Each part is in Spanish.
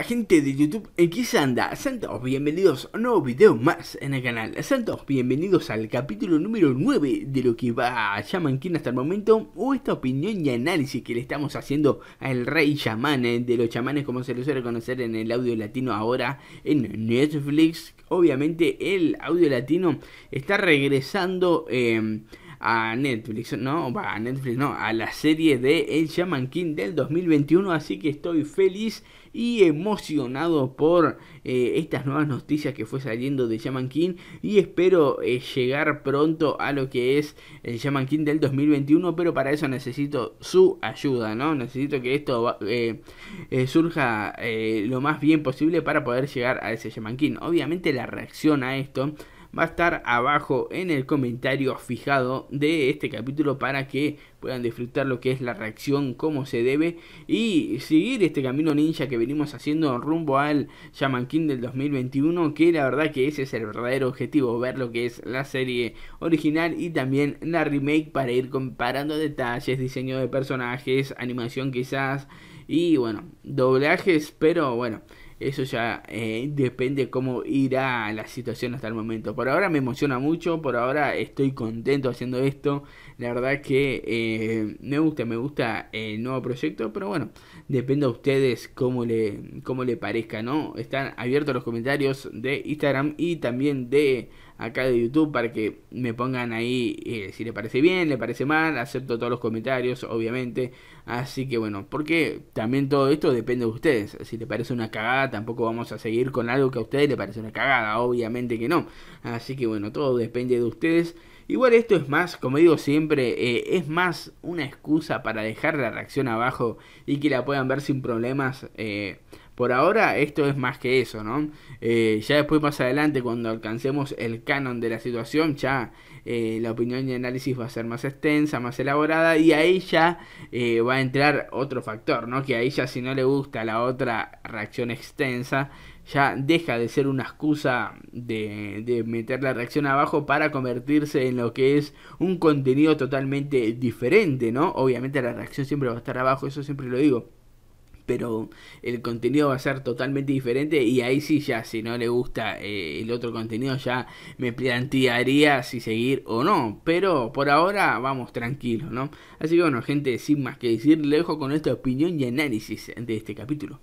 gente de YouTube? ¿En qué se anda? Santos, bienvenidos a un nuevo video más en el canal Santos, bienvenidos al capítulo número 9 de lo que va a Shaman King hasta el momento O esta opinión y análisis que le estamos haciendo al rey chamán eh, De los chamanes como se lo suele conocer en el audio latino ahora en Netflix Obviamente el audio latino está regresando eh, a Netflix, ¿no? Va, a Netflix, no, a la serie de El Shaman King del 2021. Así que estoy feliz y emocionado por eh, estas nuevas noticias que fue saliendo de Shaman King. Y espero eh, llegar pronto a lo que es el Shaman King del 2021. Pero para eso necesito su ayuda, ¿no? Necesito que esto eh, surja lo más bien posible para poder llegar a ese Shaman King. Obviamente la reacción a esto va a estar abajo en el comentario fijado de este capítulo para que puedan disfrutar lo que es la reacción como se debe y seguir este camino ninja que venimos haciendo rumbo al Shaman King del 2021 que la verdad que ese es el verdadero objetivo ver lo que es la serie original y también la remake para ir comparando detalles, diseño de personajes, animación quizás y bueno, doblajes, pero bueno, eso ya eh, depende cómo irá la situación hasta el momento. Por ahora me emociona mucho, por ahora estoy contento haciendo esto. La verdad que eh, me gusta, me gusta el nuevo proyecto, pero bueno, depende a ustedes cómo le, cómo le parezca, ¿no? Están abiertos los comentarios de Instagram y también de acá de YouTube para que me pongan ahí eh, si le parece bien, le parece mal, acepto todos los comentarios, obviamente. Así que bueno, porque también todo esto depende de ustedes. Si le parece una cagada, tampoco vamos a seguir con algo que a ustedes le parece una cagada, obviamente que no. Así que bueno, todo depende de ustedes. Igual esto es más, como digo siempre, eh, es más una excusa para dejar la reacción abajo y que la puedan ver sin problemas. Eh, por ahora esto es más que eso, ¿no? Eh, ya después más adelante, cuando alcancemos el canon de la situación, ya la opinión y análisis va a ser más extensa, más elaborada y ahí ya va a entrar otro factor, ¿no? Que a ella si no le gusta la otra reacción extensa, ya deja de ser una excusa de, meter la reacción abajo para convertirse en lo que es un contenido totalmente diferente, ¿no? Obviamente la reacción siempre va a estar abajo, eso siempre lo digo. Pero el contenido va a ser totalmente diferente y ahí sí ya, si no le gusta eh, el otro contenido, ya me plantearía si seguir o no. Pero por ahora vamos tranquilos, ¿no? Así que bueno, gente, sin más que decir, le dejo con esta opinión y análisis de este capítulo.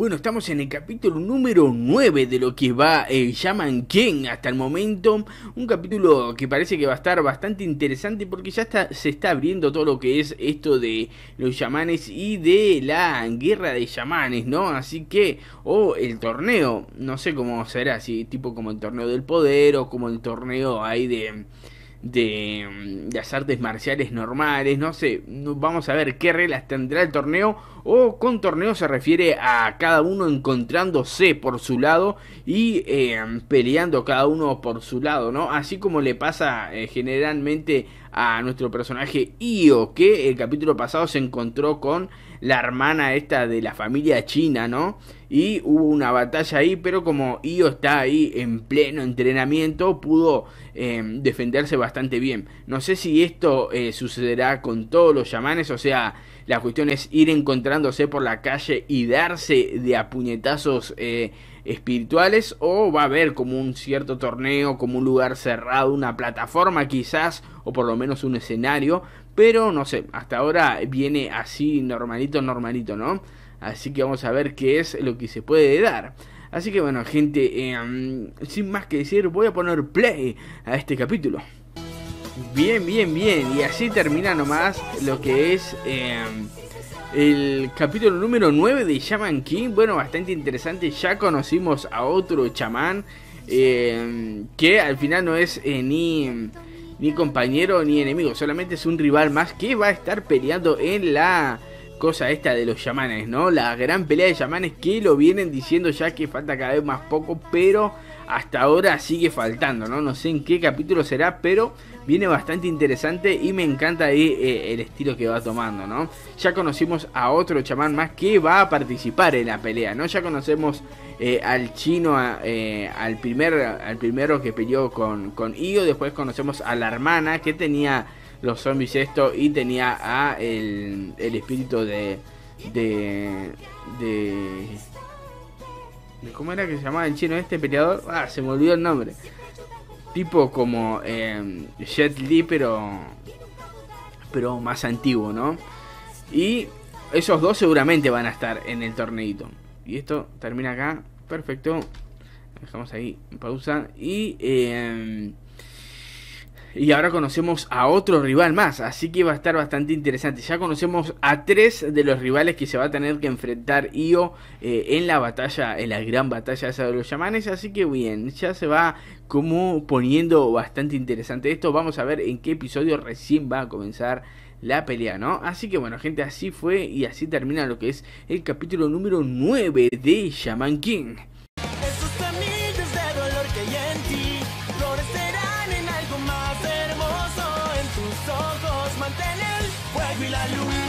Bueno, estamos en el capítulo número 9 de lo que va el eh, Llaman Ken hasta el momento. Un capítulo que parece que va a estar bastante interesante porque ya está, se está abriendo todo lo que es esto de los llamanes y de la guerra de llamanes, ¿no? Así que, o el torneo, no sé cómo será, si tipo como el torneo del poder o como el torneo ahí De, de, mm, las artes marciales normales, no sé, vamos a ver qué reglas tendrá el torneo o con torneo se refiere a cada uno encontrándose por su lado y em, peleando cada uno por su lado, ¿no? Así como le pasa eh, generalmente a nuestro personaje Io, que el capítulo pasado se encontró con la hermana esta de la familia china, ¿no? Y hubo una batalla ahí, pero como Io está ahí en pleno entrenamiento, pudo em, defenderse bastante bien. No sé si esto eh, sucederá con todos los yamanes, o sea, la cuestión es ir encontrándose por la calle y darse de apuñetazos puñetazos eh, espirituales o va a haber como un cierto torneo, como un lugar cerrado, una plataforma quizás o por lo menos un escenario. Pero no sé, hasta ahora viene así normalito, normalito, ¿no? Así que vamos a ver qué es lo que se puede dar. Así que bueno, gente, em, sin más que decir, voy a poner play a este capítulo. Bien, bien, bien. Y así termina nomás lo que es em, el capítulo número 9 de Shaman King. Bueno, bastante interesante. Ya conocimos a otro chamán em, que al final no es eh, ni, ni compañero ni enemigo. Solamente es un rival más que va a estar peleando en la cosa esta de los chamanes, ¿no? La gran pelea de chamanes que lo vienen diciendo ya que falta cada vez más poco, pero hasta ahora sigue faltando, ¿no? No sé en qué capítulo será, pero viene bastante interesante y me encanta ahí eh, el estilo que va tomando, ¿no? Ya conocimos a otro chamán más que va a participar en la pelea, ¿no? Ya conocemos eh, al chino, eh, al, primer, al primero que peleó con, con Io, después conocemos a la hermana que tenía los zombies esto y tenía a el, el espíritu de... de... de cómo era que se llamaba en chino este peleador, ah, se me olvidó el nombre. Tipo como em, Jet Li, pero pero más antiguo, ¿no? Y esos dos seguramente van a estar en el torneito. Y esto termina acá, perfecto. Dejamos ahí en pausa y em, y ahora conocemos a otro rival más, así que va a estar bastante interesante. Ya conocemos a tres de los rivales que se va a tener que enfrentar Io eh, en la batalla, en la gran batalla esa de los chamanes. Así que bien, ya se va como poniendo bastante interesante esto. Vamos a ver en qué episodio recién va a comenzar la pelea, ¿no? Así que bueno, gente, así fue y así termina lo que es el capítulo número 9 de Shaman King. fui la luz.